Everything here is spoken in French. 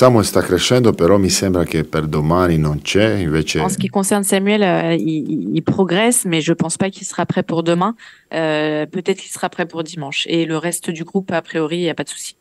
En ce qui concerne Samuel, euh, il, progresse, mais je pense pas qu'il sera prêt pour demain. Euh, peut-être qu'il sera prêt pour dimanche. Et le reste du groupe, a priori, il n'y a pas de souci.